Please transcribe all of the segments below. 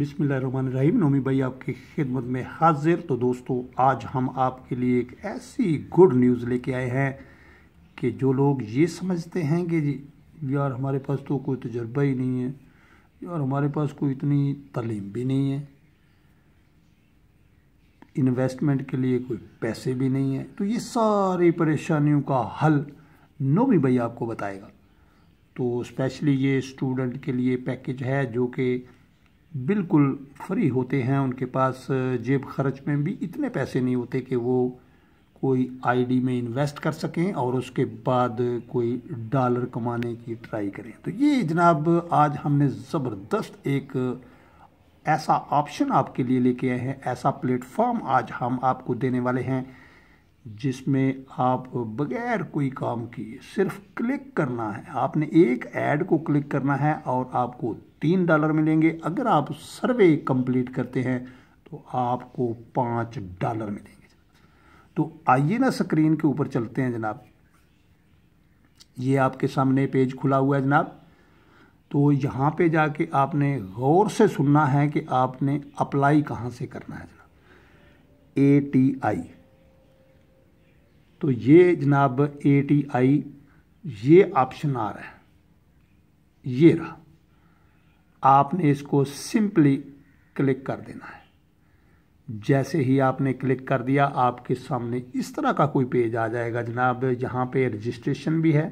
बिसमीम नोमी भाई आपकी खिदमत में हाजिर तो दोस्तों आज हम आपके लिए एक ऐसी गुड न्यूज़ लेके आए हैं कि जो लोग ये समझते हैं कि यार हमारे पास तो कोई तजर्बा ही नहीं है यार हमारे पास कोई इतनी तलीम भी नहीं है इन्वेस्टमेंट के लिए कोई पैसे भी नहीं है तो ये सारी परेशानियों का हल नोमी भाई आपको बताएगा तो स्पेशली ये स्टूडेंट के लिए पैकेज है जो कि बिल्कुल फ्री होते हैं उनके पास जेब खर्च में भी इतने पैसे नहीं होते कि वो कोई आईडी में इन्वेस्ट कर सकें और उसके बाद कोई डॉलर कमाने की ट्राई करें तो ये जनाब आज हमने ज़बरदस्त एक ऐसा ऑप्शन आपके लिए लेके आए हैं ऐसा प्लेटफॉर्म आज हम आपको देने वाले हैं जिसमें आप बगैर कोई काम किए सिर्फ क्लिक करना है आपने एक ऐड को क्लिक करना है और आपको तीन डॉलर मिलेंगे अगर आप सर्वे कंप्लीट करते हैं तो आपको पाँच डॉलर मिलेंगे तो आइए ना स्क्रीन के ऊपर चलते हैं जनाब ये आपके सामने पेज खुला हुआ है जनाब तो यहाँ पे जाके आपने गौर से सुनना है कि आपने अप्लाई कहाँ से करना है जनाब ए टी आई तो ये जनाब ए टी आई ये ऑप्शन आ रहा है ये रहा आपने इसको सिंपली क्लिक कर देना है जैसे ही आपने क्लिक कर दिया आपके सामने इस तरह का कोई पेज आ जाएगा जनाब यहाँ पे रजिस्ट्रेशन भी है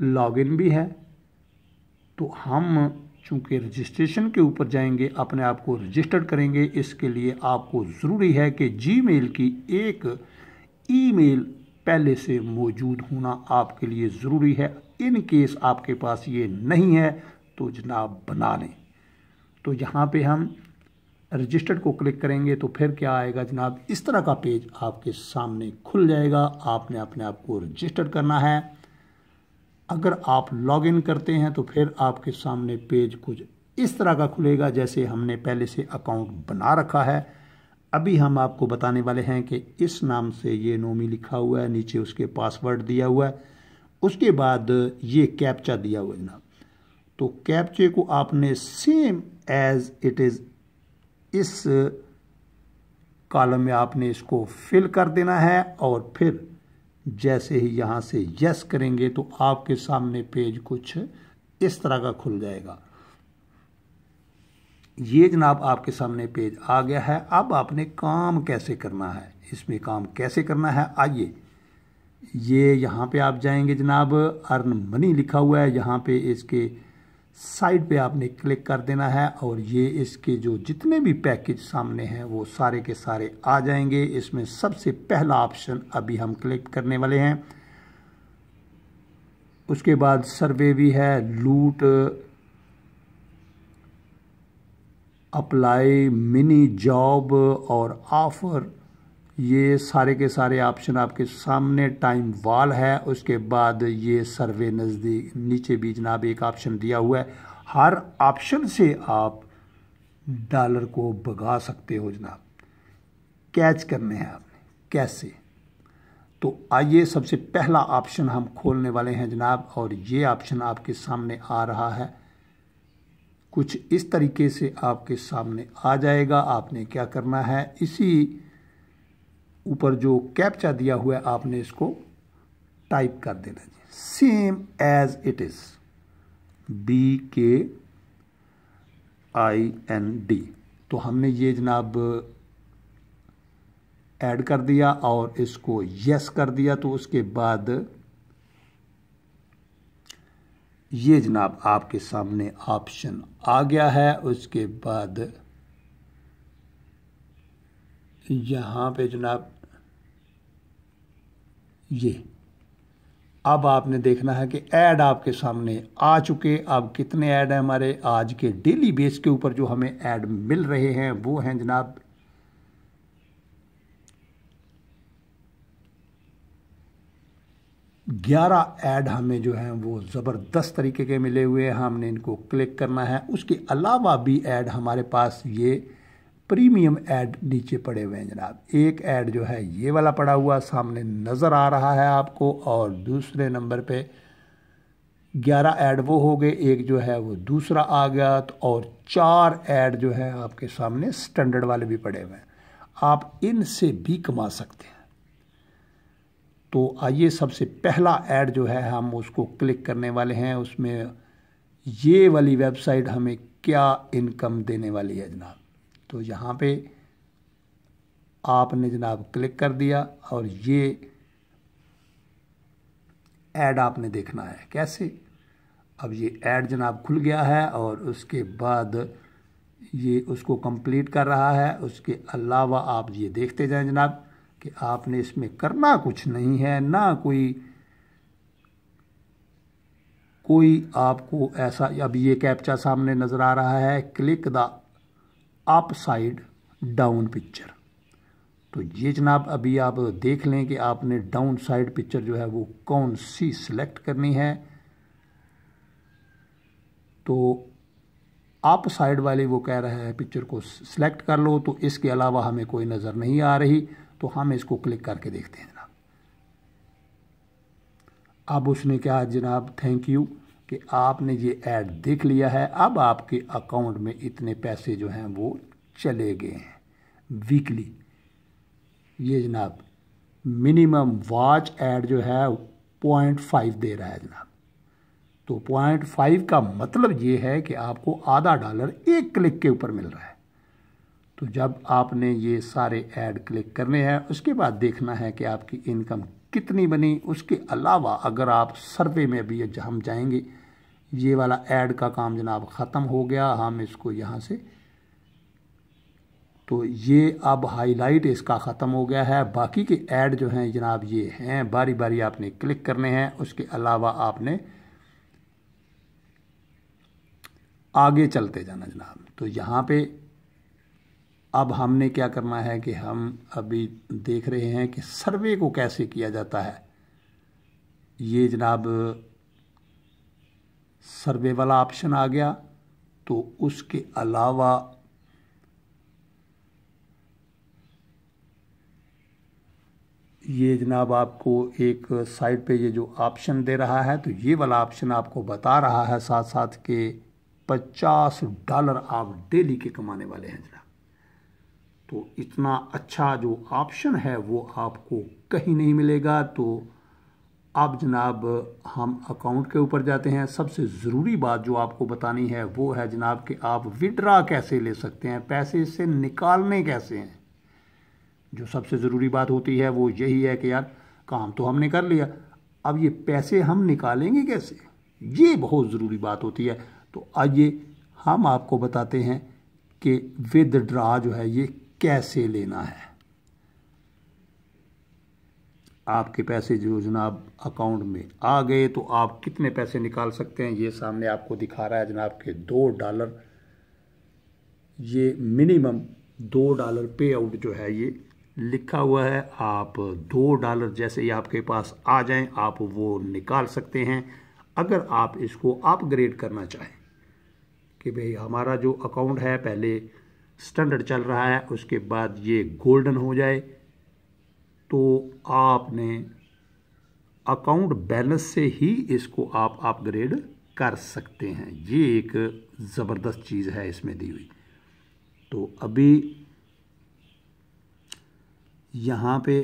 लॉगिन भी है तो हम चूंकि रजिस्ट्रेशन के ऊपर जाएंगे अपने आप को रजिस्टर्ड करेंगे इसके लिए आपको ज़रूरी है कि जी की एक ई पहले से मौजूद होना आपके लिए ज़रूरी है इन केस आपके पास ये नहीं है तो जनाब बना लें तो यहाँ पे हम रजिस्टर्ड को क्लिक करेंगे तो फिर क्या आएगा जनाब इस तरह का पेज आपके सामने खुल जाएगा आपने अपने आप को रजिस्टर्ड करना है अगर आप लॉगिन करते हैं तो फिर आपके सामने पेज कुछ इस तरह का खुलेगा जैसे हमने पहले से अकाउंट बना रखा है अभी हम आपको बताने वाले हैं कि इस नाम से ये नोमी लिखा हुआ है नीचे उसके पासवर्ड दिया हुआ है उसके बाद ये कैप्चा दिया हुआ है जनाब तो कैप्चे को आपने सेम एज इट इज़ इस कॉलम में आपने इसको फिल कर देना है और फिर जैसे ही यहां से यस करेंगे तो आपके सामने पेज कुछ इस तरह का खुल जाएगा ये जनाब आपके सामने पेज आ गया है अब आपने काम कैसे करना है इसमें काम कैसे करना है आइए ये यहाँ पे आप जाएंगे जनाब अर्न मनी लिखा हुआ है यहाँ पे इसके साइड पे आपने क्लिक कर देना है और ये इसके जो जितने भी पैकेज सामने हैं वो सारे के सारे आ जाएंगे इसमें सबसे पहला ऑप्शन अभी हम क्लिक करने वाले हैं उसके बाद सर्वे भी है लूट अप्लाई मिनी जॉब और ऑफ़र ये सारे के सारे ऑप्शन आपके सामने टाइम वाल है उसके बाद ये सर्वे नज़दीक नीचे भी जनाब एक ऑप्शन दिया हुआ है हर ऑप्शन से आप डॉलर को भगा सकते हो जनाब कैच करने हैं आपने कैसे तो आइए सबसे पहला ऑप्शन हम खोलने वाले हैं जनाब और ये ऑप्शन आपके सामने आ रहा है कुछ इस तरीके से आपके सामने आ जाएगा आपने क्या करना है इसी ऊपर जो कैप्चा दिया हुआ है आपने इसको टाइप कर देना जी same as it is B K I N D तो हमने ये जनाब ऐड कर दिया और इसको यस कर दिया तो उसके बाद ये जनाब आपके सामने ऑप्शन आ गया है उसके बाद यहाँ पे जनाब ये अब आपने देखना है कि ऐड आपके सामने आ चुके अब कितने ऐड हैं हमारे आज के डेली बेस के ऊपर जो हमें ऐड मिल रहे हैं वो हैं जनाब ग्यारह ऐड हमें जो हैं वो ज़बरदस्त तरीके के मिले हुए हैं हमने इनको क्लिक करना है उसके अलावा भी ऐड हमारे पास ये प्रीमियम ऐड नीचे पड़े हुए हैं जनाब एक ऐड जो है ये वाला पड़ा हुआ सामने नज़र आ रहा है आपको और दूसरे नंबर पे ग्यारह ऐड वो हो गए एक जो है वो दूसरा आ गया तो और चार ऐड जो है आपके सामने स्टैंडर्ड वाले भी पड़े हुए हैं आप इनसे भी कमा सकते हैं तो आइए सबसे पहला ऐड जो है हम उसको क्लिक करने वाले हैं उसमें ये वाली वेबसाइट हमें क्या इनकम देने वाली है जनाब तो यहाँ पे आपने जनाब क्लिक कर दिया और ये ऐड आपने देखना है कैसे अब ये ऐड जनाब खुल गया है और उसके बाद ये उसको कंप्लीट कर रहा है उसके अलावा आप ये देखते जाएं जनाब कि आपने इसमें करना कुछ नहीं है ना कोई कोई आपको ऐसा अब ये कैप्चा सामने नज़र आ रहा है click the upside down picture तो ये जनाब अभी आप देख लें कि आपने डाउन साइड पिक्चर जो है वो कौन सी सिलेक्ट करनी है तो आप साइड वाले वो कह रहा है पिक्चर को सिलेक्ट कर लो तो इसके अलावा हमें कोई नज़र नहीं आ रही तो हम इसको क्लिक करके देखते हैं जनाब अब उसने कहा जनाब थैंक यू कि आपने ये ऐड देख लिया है अब आपके अकाउंट में इतने पैसे जो हैं वो चले गए हैं वीकली ये जनाब मिनिमम वॉच ऐड जो है पॉइंट फाइव दे रहा है जनाब तो पॉइंट फाइव का मतलब ये है कि आपको आधा डॉलर एक क्लिक के ऊपर मिल रहा है तो जब आपने ये सारे ऐड क्लिक करने हैं उसके बाद देखना है कि आपकी इनकम कितनी बनी उसके अलावा अगर आप सर्वे में भी हम जाएंगे ये वाला ऐड का काम जनाब ख़त्म हो गया हम इसको यहाँ से तो ये अब हाईलाइट इसका ख़त्म हो गया है बाकी के ऐड जो हैं जनाब ये हैं बारी बारी आपने क्लिक करने हैं उसके अलावा आपने आगे चलते जाना जनाब तो यहाँ पे अब हमने क्या करना है कि हम अभी देख रहे हैं कि सर्वे को कैसे किया जाता है ये जनाब सर्वे वाला ऑप्शन आ गया तो उसके अलावा ये जनाब आपको एक साइड पे ये जो ऑप्शन दे रहा है तो ये वाला ऑप्शन आपको बता रहा है साथ साथ के पचास डॉलर आप डेली के कमाने वाले हैं जनाब तो इतना अच्छा जो ऑप्शन है वो आपको कहीं नहीं मिलेगा तो अब जनाब हम अकाउंट के ऊपर जाते हैं सबसे ज़रूरी बात जो आपको बतानी है वो है जनाब कि आप विड्रा कैसे ले सकते हैं पैसे इससे निकालने कैसे हैं जो सबसे ज़रूरी बात होती है वो यही है कि यार काम तो हमने कर लिया अब ये पैसे हम निकालेंगे कैसे ये बहुत ज़रूरी बात होती है तो आइए हम आपको बताते हैं कि विदड्रा जो है ये कैसे लेना है आपके पैसे जो जनाब अकाउंट में आ गए तो आप कितने पैसे निकाल सकते हैं ये सामने आपको दिखा रहा है जनाब के दो डॉलर ये मिनिमम दो डॉलर पे आउट जो है ये लिखा हुआ है आप दो डॉलर जैसे ही आपके पास आ जाएं आप वो निकाल सकते हैं अगर आप इसको अपग्रेड करना चाहें कि भाई हमारा जो अकाउंट है पहले स्टैंडर्ड चल रहा है उसके बाद ये गोल्डन हो जाए तो आपने अकाउंट बैलेंस से ही इसको आप अपग्रेड कर सकते हैं ये एक ज़बरदस्त चीज़ है इसमें दी हुई तो अभी यहाँ पे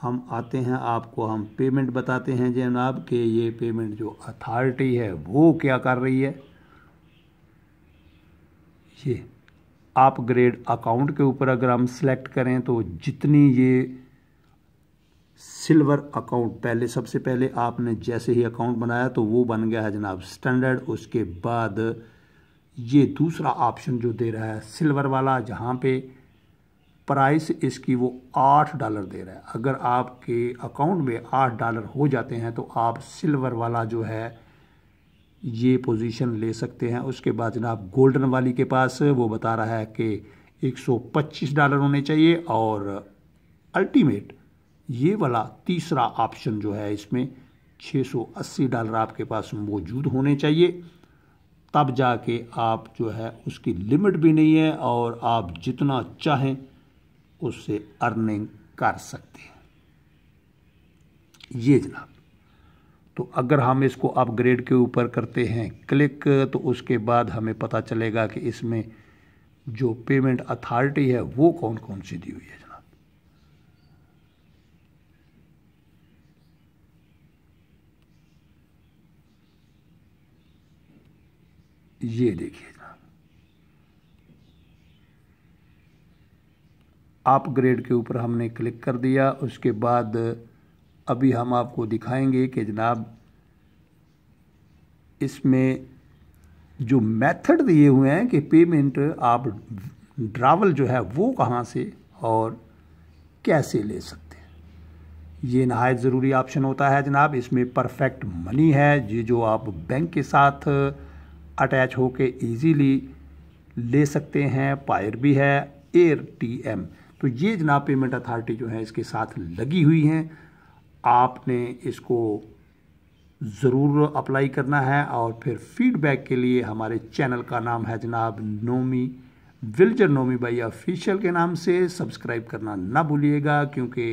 हम आते हैं आपको हम पेमेंट बताते हैं जनाब कि ये पेमेंट जो अथॉरिटी है वो क्या कर रही है ये आप ग्रेड अकाउंट के ऊपर अगर हम सेलेक्ट करें तो जितनी ये सिल्वर अकाउंट पहले सबसे पहले आपने जैसे ही अकाउंट बनाया तो वो बन गया है जनाब स्टैंडर्ड उसके बाद ये दूसरा ऑप्शन जो दे रहा है सिल्वर वाला जहाँ पे प्राइस इसकी वो आठ डॉलर दे रहा है अगर आपके अकाउंट में आठ डॉलर हो जाते हैं तो आप सिल्वर वाला जो है ये पोजीशन ले सकते हैं उसके बाद जनाब गोल्डन वाली के पास वो बता रहा है कि 125 डॉलर होने चाहिए और अल्टीमेट ये वाला तीसरा ऑप्शन जो है इसमें 680 डॉलर आपके पास मौजूद होने चाहिए तब जाके आप जो है उसकी लिमिट भी नहीं है और आप जितना चाहें उससे अर्निंग कर सकते हैं ये जनाब तो अगर हम इसको अपग्रेड के ऊपर करते हैं क्लिक तो उसके बाद हमें पता चलेगा कि इसमें जो पेमेंट अथॉरिटी है वो कौन कौन सी दी हुई है जनाब ये देखिए जनाब अपग्रेड के ऊपर हमने क्लिक कर दिया उसके बाद अभी हम आपको दिखाएंगे कि जनाब इसमें जो मेथड दिए हुए हैं कि पेमेंट आप ड्रावल जो है वो कहाँ से और कैसे ले सकते हैं ये नहायत ज़रूरी ऑप्शन होता है जनाब इसमें परफेक्ट मनी है ये जो आप बैंक के साथ अटैच होके इजीली ले सकते हैं पायर भी है एयर टी एम तो ये जनाब पेमेंट अथॉरिटी जो है इसके साथ लगी हुई हैं आपने इसको ज़रूर अप्लाई करना है और फिर फीडबैक के लिए हमारे चैनल का नाम है जनाब नोमी विल्जर नोमी भाई ऑफिशियल के नाम से सब्सक्राइब करना ना भूलिएगा क्योंकि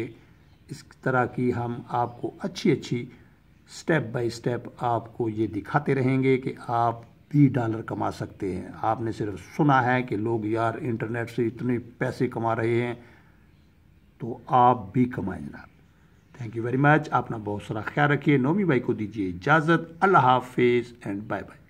इस तरह की हम आपको अच्छी अच्छी स्टेप बाय स्टेप आपको ये दिखाते रहेंगे कि आप भी डॉलर कमा सकते हैं आपने सिर्फ सुना है कि लोग यार इंटरनेट से इतने पैसे कमा रहे हैं तो आप भी कमाएं जनाब थैंक यू वेरी मच अपना बहुत सारा ख्याल रखिए नोमी भाई को दीजिए इजाज़त अल्लाह हाफिज़ एंड बाय बाय